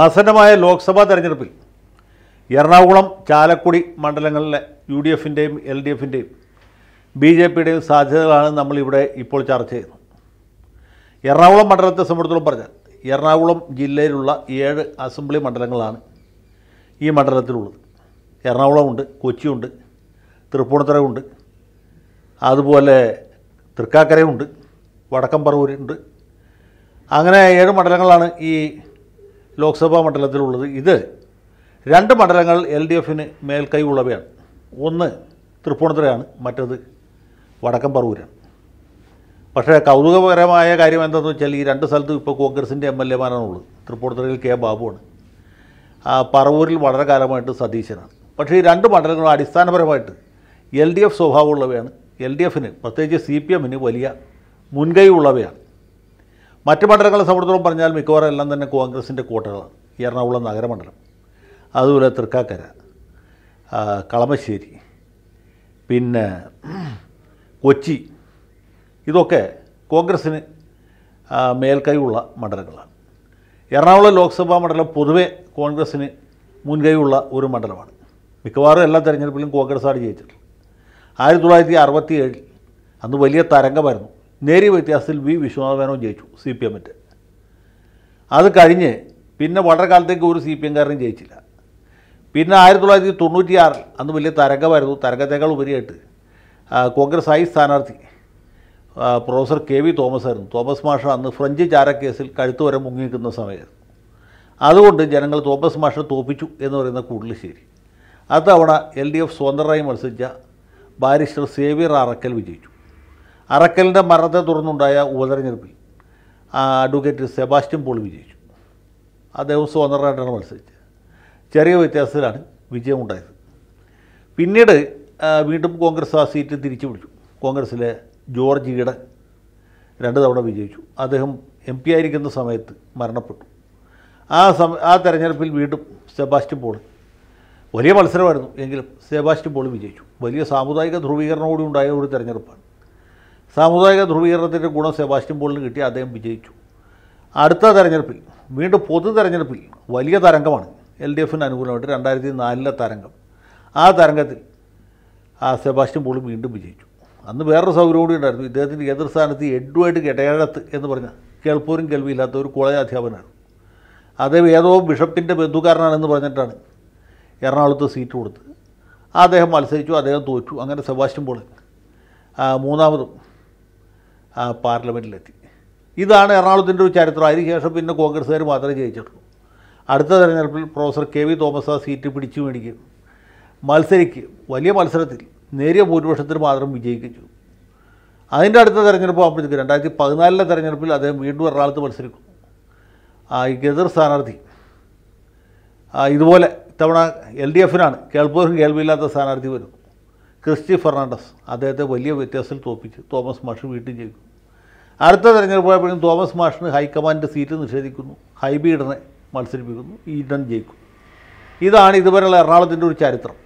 ആസന്നമായ ലോക്സഭാ തെരഞ്ഞെടുപ്പിൽ എറണാകുളം ചാലക്കുടി മണ്ഡലങ്ങളിലെ U D എഫിൻ്റെയും എൽ ഡി എഫിൻ്റെയും ബി ജെ പിയുടെയും സാധ്യതകളാണ് നമ്മളിവിടെ ഇപ്പോൾ ചർച്ച ചെയ്യുന്നത് എറണാകുളം മണ്ഡലത്തെ സംബന്ധിച്ചോളം പറഞ്ഞാൽ എറണാകുളം ജില്ലയിലുള്ള ഏഴ് അസംബ്ലി മണ്ഡലങ്ങളാണ് ഈ മണ്ഡലത്തിലുള്ളത് എറണാകുളമുണ്ട് കൊച്ചിയുണ്ട് തൃപ്പൂണിത്തറയുണ്ട് അതുപോലെ തൃക്കാക്കരയുണ്ട് വടക്കമ്പറവൂരുണ്ട് അങ്ങനെ ഏഴ് മണ്ഡലങ്ങളാണ് ഈ ലോക്സഭാ മണ്ഡലത്തിലുള്ളത് ഇത് രണ്ട് മണ്ഡലങ്ങൾ എൽ ഡി എഫിന് മേൽക്കൈ ഉള്ളവയാണ് ഒന്ന് തൃപ്പൂണിത്തുറയാണ് മറ്റത് വടക്കം പറവൂരാണ് പക്ഷേ കൗതുകപരമായ കാര്യം എന്താണെന്ന് വെച്ചാൽ ഈ രണ്ട് സ്ഥലത്തും ഇപ്പോൾ കോൺഗ്രസിൻ്റെ എം എൽ എമാരാണുള്ളത് തൃപ്പൂണിത്തുറയിൽ കെ ബാബുവാണ് പറവൂരിൽ വളരെ കാലമായിട്ട് സതീശനാണ് പക്ഷേ ഈ രണ്ട് മണ്ഡലങ്ങളും അടിസ്ഥാനപരമായിട്ട് എൽ ഡി എഫ് സ്വഭാവമുള്ളവയാണ് എൽ ഡി എഫിന് പ്രത്യേകിച്ച് സി പി എമ്മിന് വലിയ മുൻകൈ ഉള്ളവയാണ് മറ്റ് മണ്ഡലങ്ങളെ സംബന്ധിച്ചോളം പറഞ്ഞാൽ മിക്കവാറും എല്ലാം തന്നെ കോൺഗ്രസിൻ്റെ കോട്ടകളാണ് എറണാകുളം നഗരമണ്ഡലം അതുപോലെ തൃക്കാക്കര കളമശ്ശേരി പിന്നെ കൊച്ചി ഇതൊക്കെ കോൺഗ്രസ്സിന് മേൽക്കൈയുള്ള മണ്ഡലങ്ങളാണ് എറണാകുളം ലോക്സഭാ മണ്ഡലം പൊതുവെ കോൺഗ്രസ്സിന് മുൻകൈയുള്ള ഒരു മണ്ഡലമാണ് മിക്കവാറും എല്ലാ തെരഞ്ഞെടുപ്പിലും കോൺഗ്രസ്സാണ് ജയിച്ചിട്ടുള്ളത് ആയിരത്തി തൊള്ളായിരത്തി അറുപത്തി ഏഴിൽ അന്ന് വലിയ തരംഗമായിരുന്നു നേരിയ വ്യത്യാസത്തിൽ വി വിശ്വനാഥ മേനോൻ ജയിച്ചു സി പി എമ്മിൻ്റെ അത് കഴിഞ്ഞ് പിന്നെ വളരെ കാലത്തേക്ക് ഒരു സി പി എംകാരനും ജയിച്ചില്ല പിന്നെ ആയിരത്തി തൊള്ളായിരത്തി തൊണ്ണൂറ്റിയാറിൽ അന്ന് വലിയ തരംഗമായിരുന്നു തരംഗത്തേക്കാൾ ഉപരിയായിട്ട് കോൺഗ്രസ് ആയി സ്ഥാനാർത്ഥി പ്രൊഫസർ കെ വി തോമസ് ആയിരുന്നു തോമസ് മാഷ അന്ന് ഫ്രഞ്ച് ചാരക്കേസിൽ കഴുത്ത് വരെ മുങ്ങി നിൽക്കുന്ന സമയം അതുകൊണ്ട് ജനങ്ങൾ തോമസ് മാഷ തോപ്പിച്ചു എന്ന് പറയുന്ന ശരി അത്തവണ എൽ ഡി എഫ് സ്വതന്ത്രമായി മത്സരിച്ച ബാരിസ്റ്റർ സേവിയർ അറക്കൽ വിജയിച്ചു അറക്കലിൻ്റെ മരണത്തെ തുടർന്നുണ്ടായ ഉപതെരഞ്ഞെടുപ്പിൽ അഡ്വക്കേറ്റ് സെബാസ്റ്റ്യൻ പോൾ വിജയിച്ചു അദ്ദേഹം സ്വതന്ത്രമായിട്ടാണ് മത്സരിച്ചത് ചെറിയ വ്യത്യാസത്തിലാണ് വിജയമുണ്ടായത് പിന്നീട് വീണ്ടും കോൺഗ്രസ് ആ സീറ്റ് തിരിച്ചു പിടിച്ചു കോൺഗ്രസ്സിലെ ജോർജ് ഈടൻ രണ്ട് തവണ വിജയിച്ചു അദ്ദേഹം എം പി ആയിരിക്കുന്ന സമയത്ത് മരണപ്പെട്ടു ആ സമ ആ തെരഞ്ഞെടുപ്പിൽ വീണ്ടും സെബാസ്റ്റ്യൻ പോൾ വലിയ മത്സരമായിരുന്നു എങ്കിലും സെബാസ്റ്റ്യൻ പോൾ വിജയിച്ചു വലിയ സാമുദായിക ധ്രുവീകരണം കൂടി ഉണ്ടായ ഒരു തെരഞ്ഞെടുപ്പാണ് സാമുദായിക ധ്രുവീകരണത്തിൻ്റെ ഗുണം സെബാസ്റ്റ്യൻ പോളിന് കിട്ടി അദ്ദേഹം വിജയിച്ചു അടുത്ത തെരഞ്ഞെടുപ്പിൽ വീണ്ടും പൊതു തെരഞ്ഞെടുപ്പിൽ വലിയ തരംഗമാണ് എൽ ഡി എഫിന് അനുകൂലമായിട്ട് രണ്ടായിരത്തി നാലിലെ തരംഗം ആ തരംഗത്തിൽ ആ സെബാസ്റ്റ്യൻ പോളി വീണ്ടും വിജയിച്ചു അന്ന് വേറൊരു സൗകര്യം കൂടി ഉണ്ടായിരുന്നു ഇദ്ദേഹത്തിൻ്റെ എതിർ സ്ഥാനത്ത് എഡ്വേർഡ് ഗെടേഴത്ത് എന്ന് പറഞ്ഞ കേൾപ്പൂരും കേൾവിയില്ലാത്ത ഒരു കോളേജ് അധ്യാപകനാണ് അദ്ദേഹം ഏതോ ബിഷപ്പിൻ്റെ ബന്ധുക്കാരനാണെന്ന് പറഞ്ഞിട്ടാണ് എറണാകുളത്ത് സീറ്റ് കൊടുത്ത് അദ്ദേഹം മത്സരിച്ചു അദ്ദേഹം തോറ്റു അങ്ങനെ സെബാസ്റ്റ്യൻ പോൾ മൂന്നാമതും പാർലമെൻറ്റിലെത്തി ഇതാണ് എറണാകുളത്തിൻ്റെ ഒരു ചരിത്രം അതിനുശേഷം പിന്നെ കോൺഗ്രസ്സുകാർ മാത്രമേ ജയിച്ചിട്ടുള്ളൂ അടുത്ത തെരഞ്ഞെടുപ്പിൽ പ്രൊഫസർ കെ വി തോമസ് ആ സീറ്റ് പിടിച്ചു മേടിക്കും മത്സരിക്കും വലിയ മത്സരത്തിൽ നേരിയ ഭൂരിപക്ഷത്തിന് മാത്രം വിജയിക്കും അതിൻ്റെ അടുത്ത തെരഞ്ഞെടുപ്പ് ആകുമ്പോഴത്തേക്ക് രണ്ടായിരത്തി പതിനാലിലെ തെരഞ്ഞെടുപ്പിൽ അദ്ദേഹം വീണ്ടും എറണാകുളത്ത് മത്സരിക്കും ഈ ഗദർ സ്ഥാനാർത്ഥി ഇതുപോലെ ഇത്തവണ എൽ ഡി എഫിനാണ് കേൾപ്പവർക്ക് കേൾവില്ലാത്ത സ്ഥാനാർത്ഥി വരും ക്രിസ്റ്റി ഫെർണാണ്ടസ് അദ്ദേഹത്തെ വലിയ വ്യത്യാസത്തിൽ തോപ്പിച്ചു തോമസ് മാഷ് വീണ്ടും ചെയ്തു അടുത്ത തെരഞ്ഞെടുപ്പോഴപ്പോഴും തോമസ് മാഷിന് ഹൈക്കമാൻഡ് സീറ്റ് നിഷേധിക്കുന്നു ഹൈബീഡനെ മത്സരിപ്പിക്കുന്നു ഈഡൻ ജയിക്കുന്നു ഇതാണ് ഇതുവരെയുള്ള എറണാകുളത്തിൻ്റെ ഒരു ചരിത്രം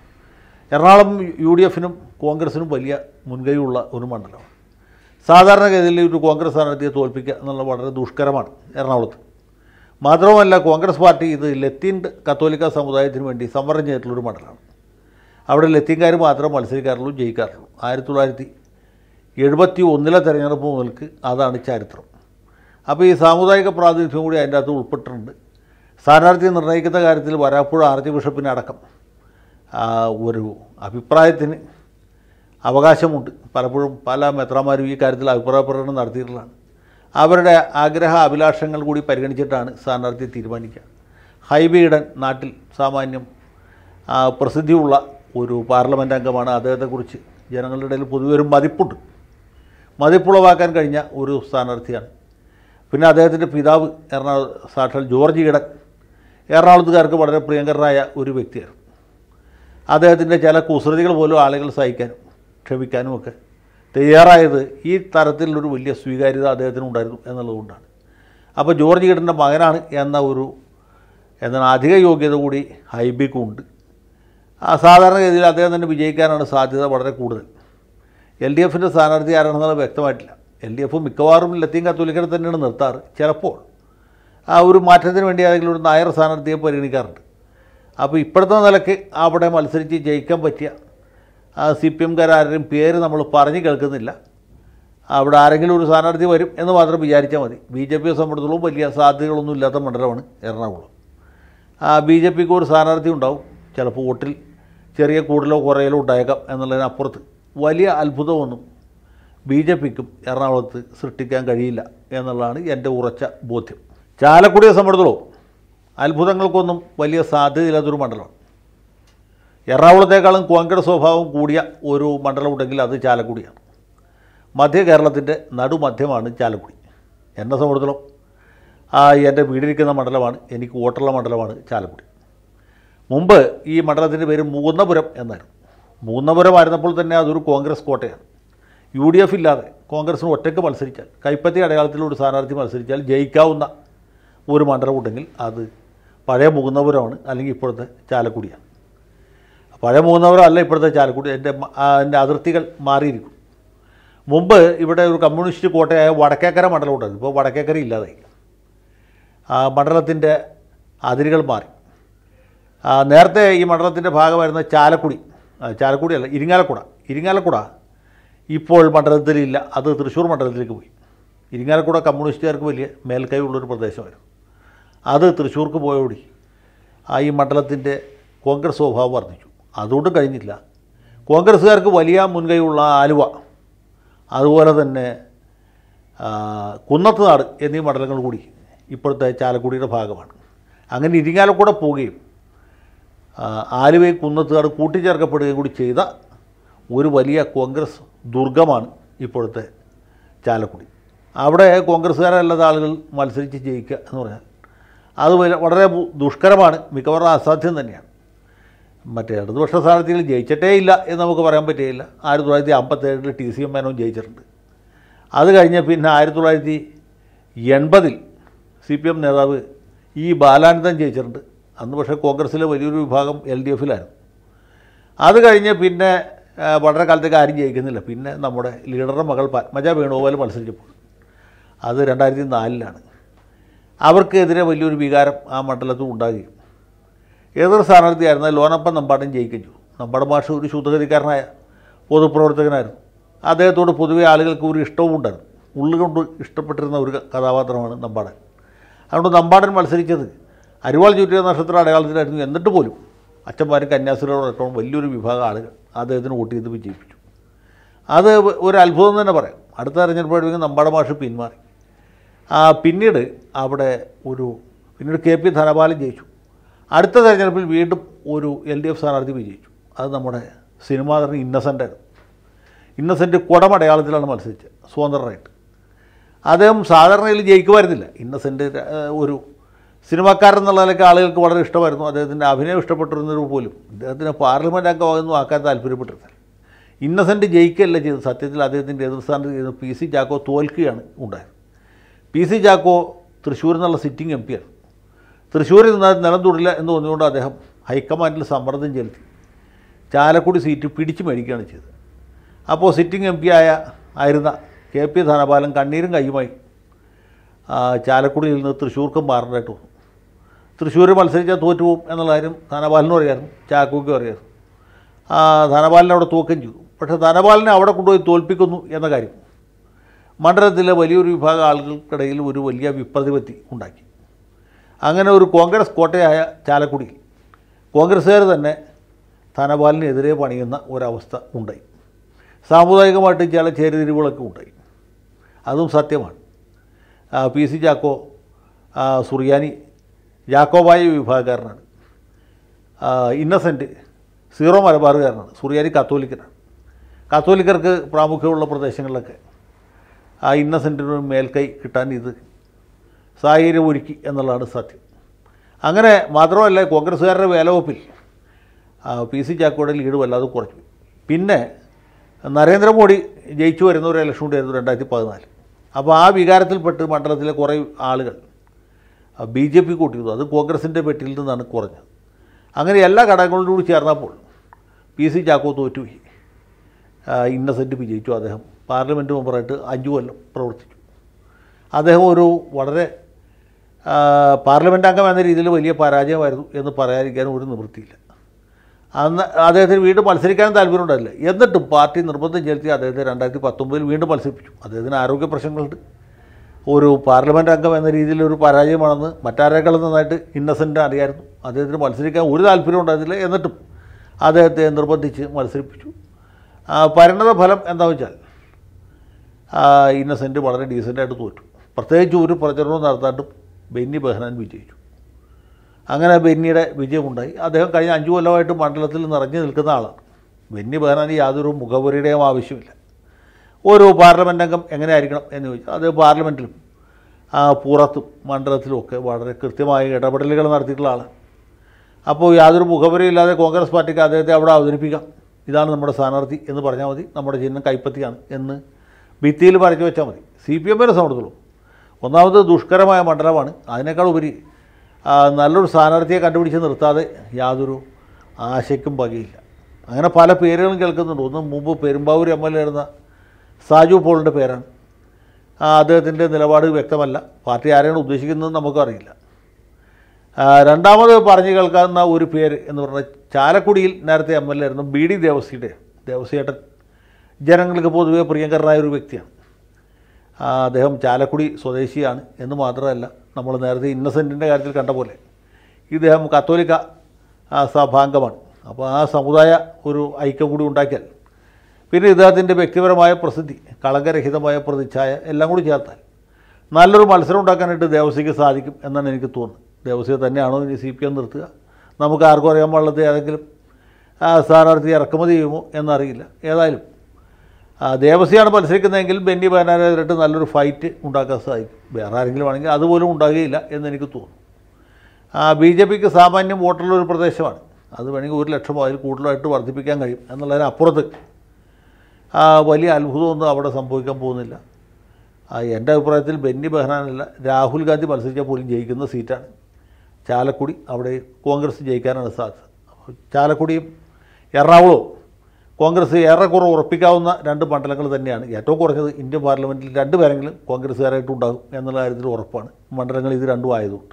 എറണാകുളം യു ഡി എഫിനും കോൺഗ്രസിനും വലിയ മുൻകൈയുള്ള ഒരു മണ്ഡലമാണ് സാധാരണഗതിയിൽ ഒരു കോൺഗ്രസ് സ്ഥാനാർത്ഥിയെ തോൽപ്പിക്കുക എന്നുള്ളത് വളരെ ദുഷ്കരമാണ് എറണാകുളത്ത് മാത്രവുമല്ല കോൺഗ്രസ് പാർട്ടി ഇത് ലത്തീൻ കത്തോലിക്ക സമുദായത്തിന് വേണ്ടി സംവരണം ചെയ്തിട്ടുള്ളൊരു മണ്ഡലമാണ് അവിടെ ലത്തീൻകാർ മാത്രം മത്സരിക്കാറുള്ളൂ ജയിക്കാറുള്ളൂ ആയിരത്തി തൊള്ളായിരത്തി എഴുപത്തി ഒന്നിലെ തെരഞ്ഞെടുപ്പ് മുതൽക്ക് അതാണ് ചരിത്രം അപ്പോൾ ഈ സാമുദായിക പ്രാതിനിധ്യം കൂടി അതിൻ്റെ അകത്ത് ഉൾപ്പെട്ടിട്ടുണ്ട് സ്ഥാനാർത്ഥി നിർണ്ണയിക്കുന്ന കാര്യത്തിൽ വരാപ്പുഴ ആർച്ച് ബിഷപ്പിനടക്കം ഒരു അഭിപ്രായത്തിന് അവകാശമുണ്ട് പലപ്പോഴും പല മെത്രാമാരും ഈ കാര്യത്തിൽ അഭിപ്രായ പ്രകടനം നടത്തിയിട്ടുള്ളതാണ് അവരുടെ ആഗ്രഹ അഭിലാഷങ്ങൾ കൂടി പരിഗണിച്ചിട്ടാണ് സ്ഥാനാർത്ഥിയെ തീരുമാനിക്കുക ഹൈബിയുടെ നാട്ടിൽ സാമാന്യം പ്രസിദ്ധിയുള്ള ഒരു പാർലമെൻ്റ് അംഗമാണ് അദ്ദേഹത്തെക്കുറിച്ച് ജനങ്ങളുടെ ഇടയിൽ പൊതുവെ ഒരു മതിപ്പുണ്ട് മതിപ്പുളവാക്കാൻ കഴിഞ്ഞ ഒരു സ്ഥാനാർത്ഥിയാണ് പിന്നെ അദ്ദേഹത്തിൻ്റെ പിതാവ് എറണാകുളം സാക്ഷാൽ ജോർജ് ഈടൻ എറണാകുളത്തുകാർക്ക് വളരെ പ്രിയങ്കരനായ ഒരു വ്യക്തിയാണ് അദ്ദേഹത്തിൻ്റെ ചില കുസൃതികൾ പോലും ആളുകൾ സഹിക്കാനും ക്ഷമിക്കാനും ഒക്കെ തയ്യാറായത് ഈ തരത്തിലുള്ളൊരു വലിയ സ്വീകാര്യത അദ്ദേഹത്തിന് ഉണ്ടായിരുന്നു എന്നുള്ളതുകൊണ്ടാണ് അപ്പോൾ ജോർജ് ഈടൻ്റെ മകനാണ് എന്ന ഒരു എന്നാൽ അധിക യോഗ്യത കൂടി ഹൈബിക്കുണ്ട് സാധാരണഗതിയിൽ അദ്ദേഹം തന്നെ വിജയിക്കാനാണ് സാധ്യത വളരെ കൂടുതൽ എൽ ഡി എഫിൻ്റെ സ്ഥാനാർത്ഥി ആരാണെന്നുള്ളത് വ്യക്തമായിട്ടില്ല എൽ ഡി എഫ് മിക്കവാറും ലത്തീൻ കത്തോലിക്കനെ തന്നെയാണ് നിർത്താറ് ചിലപ്പോൾ ആ ഒരു മാറ്റത്തിന് വേണ്ടി ആരെങ്കിലും ഒരു നായർ സ്ഥാനാർത്ഥിയെ പരിഗണിക്കാറുണ്ട് അപ്പോൾ ഇപ്പോഴത്തെ നിലയ്ക്ക് അവിടെ മത്സരിച്ച് ജയിക്കാൻ പറ്റിയ ആ സി പി എംകാരും പേര് നമ്മൾ പറഞ്ഞു കേൾക്കുന്നില്ല അവിടെ ആരെങ്കിലും ഒരു സ്ഥാനാർത്ഥി വരും എന്ന് മാത്രം വിചാരിച്ചാൽ മതി ബി ജെ പിയെ സംബന്ധിച്ചോളം വലിയ സാധ്യതകളൊന്നും ഇല്ലാത്ത മണ്ഡലമാണ് എറണാകുളം ബി ജെ പിക്ക് ഒരു സ്ഥാനാർത്ഥി ഉണ്ടാവും ചിലപ്പോൾ വോട്ടിൽ ചെറിയ കൂടുതലോ കുറയലോ ഉണ്ടായേക്കാം എന്നുള്ളതിനപ്പുറത്ത് വലിയ അത്ഭുതമൊന്നും ബി ജെ പിക്കും എറണാകുളത്ത് സൃഷ്ടിക്കാൻ കഴിയില്ല എന്നുള്ളതാണ് എൻ്റെ ഉറച്ച ബോധ്യം ചാലക്കുടിയെ സംബന്ധിച്ചോളൂ അത്ഭുതങ്ങൾക്കൊന്നും വലിയ സാധ്യതയില്ലാത്തൊരു മണ്ഡലമാണ് എറണാകുളത്തേക്കാളും കോൺഗ്രസ് സ്വഭാവം കൂടിയ ഒരു മണ്ഡലം ഉണ്ടെങ്കിൽ അത് ചാലക്കുടിയാണ് മധ്യ കേരളത്തിൻ്റെ നടുമധ്യമാണ് ചാലക്കുടി എന്നെ ആ എൻ്റെ വീടിരിക്കുന്ന മണ്ഡലമാണ് എനിക്ക് വോട്ടുള്ള മണ്ഡലമാണ് ചാലക്കുടി മുമ്പ് ഈ മണ്ഡലത്തിൻ്റെ പേര് മൂന്നപുരം എന്നായിരുന്നു മൂന്നപുരമായിരുന്നപ്പോൾ തന്നെ അതൊരു കോൺഗ്രസ് കോട്ടയാണ് യു ഡി എഫ് ഇല്ലാതെ കോൺഗ്രസിന് ഒറ്റയ്ക്ക് മത്സരിച്ചാൽ കൈപ്പത്തി അടയാളത്തിലൊരു സ്ഥാനാർത്ഥി മത്സരിച്ചാൽ ജയിക്കാവുന്ന ഒരു മണ്ഡലം ഉണ്ടെങ്കിൽ അത് പഴയ മൂന്നപുരമാണ് അല്ലെങ്കിൽ ഇപ്പോഴത്തെ ചാലക്കുടിയാണ് പഴയ മൂന്നപുരം അല്ല ഇപ്പോഴത്തെ ചാലക്കുടി എൻ്റെ എൻ്റെ അതിർത്തികൾ മാറിയിരിക്കും മുമ്പ് ഇവിടെ ഒരു കമ്മ്യൂണിസ്റ്റ് കോട്ടയായ വടക്കേക്കര മണ്ഡലം ഉണ്ടായിരുന്നു ഇപ്പോൾ വടക്കേക്കര ഇല്ലാതായി ആ മണ്ഡലത്തിൻ്റെ അതിരുകൾ മാറി നേരത്തെ ഈ മണ്ഡലത്തിൻ്റെ ഭാഗമായിരുന്ന ചാലക്കുടി ചാലക്കുടി അല്ല ഇരിങ്ങാലക്കുട ഇരിങ്ങാലക്കുട ഇപ്പോൾ മണ്ഡലത്തിലില്ല അത് തൃശ്ശൂർ മണ്ഡലത്തിലേക്ക് പോയി ഇരിങ്ങാലക്കുട കമ്മ്യൂണിസ്റ്റുകാർക്ക് വലിയ മേൽക്കൈവുള്ളൊരു പ്രദേശമായിരുന്നു അത് തൃശ്ശൂർക്ക് പോയോടി ആ ഈ മണ്ഡലത്തിൻ്റെ കോൺഗ്രസ് സ്വഭാവം വർദ്ധിച്ചു അതുകൊണ്ട് കഴിഞ്ഞില്ല കോൺഗ്രസ്സുകാർക്ക് വലിയ മുൻകൈയുള്ള ആലുവ അതുപോലെ തന്നെ കുന്നത്തുനാട് എന്നീ മണ്ഡലങ്ങൾ കൂടി ഇപ്പോഴത്തെ ചാലക്കുടിയുടെ ഭാഗമാണ് അങ്ങനെ ഇരിങ്ങാലക്കുട പോവുകയും ആലുവയും കുന്നത്തുകാട് കൂട്ടിച്ചേർക്കപ്പെടുകയും കൂടി ചെയ്ത ഒരു വലിയ കോൺഗ്രസ് ദുർഗമാണ് ഇപ്പോഴത്തെ ചാലക്കുടി അവിടെ കോൺഗ്രസ്സുകാരല്ലാത്ത ആളുകൾ മത്സരിച്ച് ജയിക്കുക എന്ന് പറഞ്ഞാൽ അത് വളരെ ദുഷ്കരമാണ് മിക്കവാറും അസാധ്യം തന്നെയാണ് മറ്റേ ഇടതുപക്ഷ സ്ഥാനാർത്ഥികൾ ജയിച്ചിട്ടേ ഇല്ല എന്ന് നമുക്ക് പറയാൻ പറ്റുകയില്ല ആയിരത്തി തൊള്ളായിരത്തി അമ്പത്തേഴിൽ ടി സി എം മേനോൻ ജയിച്ചിട്ടുണ്ട് അത് കഴിഞ്ഞ് പിന്നെ ആയിരത്തി തൊള്ളായിരത്തി എൺപതിൽ സി പി എം നേതാവ് ഇ ബാലാനന്ദൻ ജയിച്ചിട്ടുണ്ട് അന്ന് പക്ഷേ കോൺഗ്രസ്സിലെ വലിയൊരു വിഭാഗം എൽ ഡി എഫിലായിരുന്നു അത് കഴിഞ്ഞ് പിന്നെ വളരെ കാലത്തേക്ക് ആരും ജയിക്കുന്നില്ല പിന്നെ നമ്മുടെ ലീഡറുടെ മകൾ പത്മജ വേണുഗോപാൽ മത്സരിച്ചപ്പോൾ അത് രണ്ടായിരത്തി നാലിലാണ് അവർക്കെതിരെ വലിയൊരു വികാരം ആ മണ്ഡലത്തിൽ ഉണ്ടാകുകയും എതിർ സ്ഥാനാർത്ഥിയായിരുന്ന ലോനപ്പൻ നമ്പാടൻ ജയിക്കും നമ്മുടെ ഭാഷ ഒരു ശുദ്ധഗതിക്കാരനായ പൊതുപ്രവർത്തകനായിരുന്നു അദ്ദേഹത്തോട് പൊതുവെ ആളുകൾക്ക് ഒരു ഇഷ്ടവും ഉണ്ടായിരുന്നു ഉള്ളുകൊണ്ട് ഇഷ്ടപ്പെട്ടിരുന്ന ഒരു കഥാപാത്രമാണ് നമ്പാടൻ അതുകൊണ്ട് നമ്പാടൻ മത്സരിച്ചത് അരിവാൾ ചുറ്റിയ നക്ഷത്ര അടയാളത്തിലായിരുന്നു എന്നിട്ട് പോലും അച്ഛന്മാരും കന്യാസ്ത്രീകളോടൊപ്പം വലിയൊരു വിഭാഗം ആളുകൾ അദ്ദേഹത്തിന് വോട്ട് ചെയ്ത് വിജയിപ്പിച്ചു അത് ഒരു അത്ഭുതം തന്നെ പറയാം അടുത്ത തെരഞ്ഞെടുപ്പോഴേക്കും നമ്മുടെ ഭാഷ പിന്മാറി പിന്നീട് അവിടെ ഒരു പിന്നീട് കെ പി ധനപാലൻ ജയിച്ചു അടുത്ത തെരഞ്ഞെടുപ്പിൽ വീണ്ടും ഒരു എൽ ഡി എഫ് സ്ഥാനാർത്ഥി വിജയിച്ചു അത് നമ്മുടെ സിനിമാ നടൻ ഇന്നസെൻ്റായിരുന്നു ഇന്നസെൻ്റ് കുടമടയാളത്തിലാണ് മത്സരിച്ചത് സ്വതന്ത്രമായിട്ട് അദ്ദേഹം സാധാരണയിൽ ജയിക്കുമായിരുന്നില്ല ഇന്നസെൻ്റ് ഒരു സിനിമാക്കാരൻ എന്നുള്ള നിലയ്ക്ക് ആളുകൾക്ക് വളരെ ഇഷ്ടമായിരുന്നു അദ്ദേഹത്തിൻ്റെ അഭിനയം ഇഷ്ടപ്പെട്ടിരുന്നവർ പോലും അദ്ദേഹത്തിന് പാർലമെൻറ്റ് അംഗമാകുന്നു ആക്കാൻ താല്പര്യപ്പെട്ടിരുന്നത് ഇന്നസെൻ്റ് ജയിക്കുകയല്ല ചെയ്തത് സത്യത്തിൽ അദ്ദേഹത്തിൻ്റെ എതിർസ്ഥാനത്ത് ചെയ്ത് പി സി ചാക്കോ തോൽക്കുകയാണ് ഉണ്ടായത് പി സി ചാക്കോ തൃശ്ശൂരിൽ നിന്നുള്ള സിറ്റിംഗ് എം ആണ് തൃശ്ശൂരിൽ നിന്ന് നിലം തൊടില്ല എന്ന് തോന്നിയുകൊണ്ട് അദ്ദേഹം ഹൈക്കമാൻഡിൽ സമ്മർദ്ദം ചെലുത്തി ചാലക്കുടി സീറ്റ് പിടിച്ചു മേടിക്കുകയാണ് ചെയ്തത് അപ്പോൾ സിറ്റിംഗ് എം പി ആയ ആയിരുന്ന കെ പി ധനപാലൻ കണ്ണീരും കയ്യുമായി ചാലക്കുടിയിൽ നിന്ന് തൃശ്ശൂർക്കും മാറേണ്ടതായിട്ട് വന്നു തൃശ്ശൂർ മത്സരിച്ചാൽ തോറ്റുപോകും എന്നുള്ള കാര്യം ധനപാലിനും അറിയായിരുന്നു ചാക്കുക്കും അറിയായിരുന്നു ധനപാലിനെ അവിടെ തോക്കുകയും ചെയ്തു പക്ഷേ ധനപാലിനെ അവിടെ കൊണ്ടുപോയി തോൽപ്പിക്കുന്നു എന്ന കാര്യം മണ്ഡലത്തിലെ വലിയൊരു വിഭാഗം ആളുകൾക്കിടയിൽ ഒരു വലിയ വിപ്രതിപത്തി ഉണ്ടാക്കി അങ്ങനെ ഒരു കോൺഗ്രസ് കോട്ടയായ ചാലക്കുടിയിൽ കോൺഗ്രസ്സുകാർ തന്നെ ധനപാലിനെതിരെ പണിയുന്ന ഒരവസ്ഥ ഉണ്ടായി സാമുദായികമായിട്ട് ചില ചേരുതിരിവുകളൊക്കെ ഉണ്ടായി അതും സത്യമാണ് പി സി ചാക്കോ സുറിയാനി യാക്കോബായ വിഭാഗക്കാരനാണ് ഇന്നസെൻറ്റ് സീറോ മലബാറുകാരനാണ് സുറിയാനി കത്തോലിക്കനാണ് കത്തോലിക്കർക്ക് പ്രാമുഖ്യമുള്ള പ്രദേശങ്ങളിലൊക്കെ ആ ഇന്നസെൻറ്റിന് മേൽക്കൈ കിട്ടാൻ ഇത് സാഹചര്യം ഒരുക്കി എന്നുള്ളതാണ് സത്യം അങ്ങനെ മാത്രമല്ല കോൺഗ്രസ്സുകാരുടെ വേലവപ്പിൽ പി സി ചാക്കോയുടെ ലീഡ് വല്ലാതെ കുറച്ചു പിന്നെ നരേന്ദ്രമോദി ജയിച്ചു വരുന്ന ഒരു ഇലക്ഷൻ ഉണ്ടായിരുന്നു രണ്ടായിരത്തി പതിനാല് അപ്പോൾ ആ വികാരത്തിൽപ്പെട്ട് മണ്ഡലത്തിലെ കുറേ ആളുകൾ ബി ജെ പി കൂട്ടിയിരുന്നു അത് കോൺഗ്രസിൻ്റെ പെട്ടിയിൽ നിന്നാണ് കുറഞ്ഞത് അങ്ങനെ എല്ലാ കൂടി ചേർന്നപ്പോൾ പി സി ചാക്കോ തോറ്റുപോയി ഇന്നസെൻറ്റ് വിജയിച്ചു അദ്ദേഹം പാർലമെൻറ്റ് മെമ്പറായിട്ട് അഞ്ചു കൊല്ലം പ്രവർത്തിച്ചു അദ്ദേഹം ഒരു വളരെ പാർലമെൻ്റ് അംഗം എന്ന രീതിയിൽ വലിയ പരാജയമായിരുന്നു എന്ന് പറയാതിരിക്കാൻ ഒരു നിവൃത്തിയില്ല അന്ന് അദ്ദേഹത്തിന് വീണ്ടും മത്സരിക്കാനും താല്പര്യമുണ്ടായില്ല എന്നിട്ടും പാർട്ടി നിർബന്ധം ചെലുത്തി അദ്ദേഹത്തെ രണ്ടായിരത്തി പത്തൊമ്പതിൽ വീണ്ടും മത്സരിപ്പിച്ചു അദ്ദേഹത്തിന് ആരോഗ്യ പ്രശ്നങ്ങളുണ്ട് ഒരു പാർലമെൻറ്റ് അംഗം എന്ന രീതിയിൽ ഒരു പരാജയമാണെന്ന് മറ്റാരേക്കാളും നന്നായിട്ട് ഇന്നസെൻ്റ് അറിയായിരുന്നു അദ്ദേഹത്തിന് മത്സരിക്കാൻ ഒരു താല്പര്യം ഉണ്ടായിരുന്നില്ല എന്നിട്ടും അദ്ദേഹത്തെ നിർബന്ധിച്ച് മത്സരിപ്പിച്ചു പരിണത ഫലം എന്താ വെച്ചാൽ ഇന്നസെൻ്റ് വളരെ ഡീസൻ്റായിട്ട് തോറ്റു പ്രത്യേകിച്ച് ഒരു പ്രചരണവും നടത്താണ്ടും ബെന്നി ബെഹ്നാൻ വിജയിച്ചു അങ്ങനെ ബെന്നിയുടെ വിജയമുണ്ടായി അദ്ദേഹം കഴിഞ്ഞ അഞ്ച് കൊല്ലമായിട്ട് മണ്ഡലത്തിൽ നിറഞ്ഞു നിൽക്കുന്ന ആളാണ് ബെന്നി ബെഹ്നാൻ യാതൊരു മുഖപുരയുടെയും ആവശ്യമില്ല ഒരു പാർലമെൻ്റ് അംഗം എങ്ങനെയായിരിക്കണം എന്ന് ചോദിച്ചാൽ അത് പാർലമെൻറ്റിലും പുറത്തും മണ്ഡലത്തിലും ഒക്കെ വളരെ കൃത്യമായ ഇടപെടലുകൾ നടത്തിയിട്ടുള്ള ആൾ അപ്പോൾ യാതൊരു മുഖവരയില്ലാതെ കോൺഗ്രസ് പാർട്ടിക്ക് അദ്ദേഹത്തെ അവിടെ അവതരിപ്പിക്കാം ഇതാണ് നമ്മുടെ സ്ഥാനാർത്ഥി എന്ന് പറഞ്ഞാൽ മതി നമ്മുടെ ചിഹ്നം കൈപ്പത്തിയാണ് എന്ന് ഭിത്തിയിൽ പറഞ്ഞു വെച്ചാൽ മതി സി പി എമ്മിനെ സംബന്ധിച്ചുള്ളൂ ഒന്നാമത് ദുഷ്കരമായ മണ്ഡലമാണ് അതിനേക്കാൾ ഉപരി നല്ലൊരു സ്ഥാനാർത്ഥിയെ കണ്ടുപിടിച്ച് നിർത്താതെ യാതൊരു ആശയ്ക്കും പകയില്ല അങ്ങനെ പല പേരുകളും കേൾക്കുന്നുണ്ട് ഒന്ന് മുമ്പ് പെരുമ്പാവൂർ എം എൽ എ ആയിരുന്ന സാജു പോളിൻ്റെ പേരാണ് അദ്ദേഹത്തിൻ്റെ നിലപാട് വ്യക്തമല്ല പാർട്ടി ആരെയാണ് ഉദ്ദേശിക്കുന്നത് നമുക്കറിയില്ല രണ്ടാമത് പറഞ്ഞു കേൾക്കാവുന്ന ഒരു പേര് എന്ന് പറഞ്ഞാൽ ചാലക്കുടിയിൽ നേരത്തെ എം എൽ എ ആയിരുന്നു ബി ഡി ദേവസിയുടെ ദേവസിയേട്ടൻ ജനങ്ങൾക്ക് പൊതുവെ പ്രിയങ്കരനായ ഒരു വ്യക്തിയാണ് അദ്ദേഹം ചാലക്കുടി സ്വദേശിയാണ് എന്ന് മാത്രമല്ല നമ്മൾ നേരത്തെ ഇന്നസെൻറ്റിൻ്റെ കാര്യത്തിൽ കണ്ട പോലെ ഇദ്ദേഹം കത്തോലിക്ക സഭാംഗമാണ് അപ്പോൾ ആ സമുദായ ഒരു ഐക്യം കൂടി ഉണ്ടാക്കിയാൽ പിന്നെ ഇദ്ദേഹത്തിൻ്റെ വ്യക്തിപരമായ പ്രസിദ്ധി കളങ്കരഹിതമായ പ്രതിച്ഛായ എല്ലാം കൂടി ചേർത്താൽ നല്ലൊരു മത്സരം ഉണ്ടാക്കാനായിട്ട് ദേവസിക്ക് സാധിക്കും എന്നാണ് എനിക്ക് തോന്നുന്നത് ദേവസിയെ തന്നെയാണോ ഇനി സി പി എം നിർത്തുക നമുക്ക് ആർക്കും അറിയാൻ പാടില്ലാത്ത ഏതെങ്കിലും സ്ഥാനാർത്ഥി ഇറക്കുമതി ചെയ്യുമോ എന്നറിയില്ല ഏതായാലും ദേവസിയാണ് മത്സരിക്കുന്നതെങ്കിൽ ബെന്നി ബനാനെതിരായിട്ട് നല്ലൊരു ഫൈറ്റ് ഉണ്ടാക്കാൻ സാധിക്കും വേറെ ആരെങ്കിലും ആണെങ്കിൽ അതുപോലും ഉണ്ടാകുകയില്ല എന്നെനിക്ക് തോന്നുന്നു ബി ജെ പിക്ക് സാമാന്യം വോട്ടുള്ള ഒരു പ്രദേശമാണ് അത് വേണമെങ്കിൽ ഒരു ലക്ഷം അതിൽ കൂടുതലായിട്ട് വർദ്ധിപ്പിക്കാൻ കഴിയും എന്നുള്ളതിനപ്പുറത്ത് വലിയ അത്ഭുതമൊന്നും അവിടെ സംഭവിക്കാൻ പോകുന്നില്ല എൻ്റെ അഭിപ്രായത്തിൽ ബെന്നി ബെഹ്നാനല്ല രാഹുൽ ഗാന്ധി മത്സരിച്ചാൽ പോലും ജയിക്കുന്ന സീറ്റാണ് ചാലക്കുടി അവിടെ കോൺഗ്രസ് ജയിക്കാനാണ് സാധ്യത ചാലക്കുടിയും എറണാകുളവും കോൺഗ്രസ് ഏറെക്കുറെ ഉറപ്പിക്കാവുന്ന രണ്ട് മണ്ഡലങ്ങൾ തന്നെയാണ് ഏറ്റവും കുറഞ്ഞത് ഇന്ത്യൻ പാർലമെൻറ്റിൽ രണ്ട് പേരെങ്കിലും കോൺഗ്രസ്സുകാരായിട്ടുണ്ടാകും എന്നുള്ള കാര്യത്തിൽ ഉറപ്പാണ് മണ്ഡലങ്ങൾ ഇത് രണ്ടും ആയതുകൊണ്ട്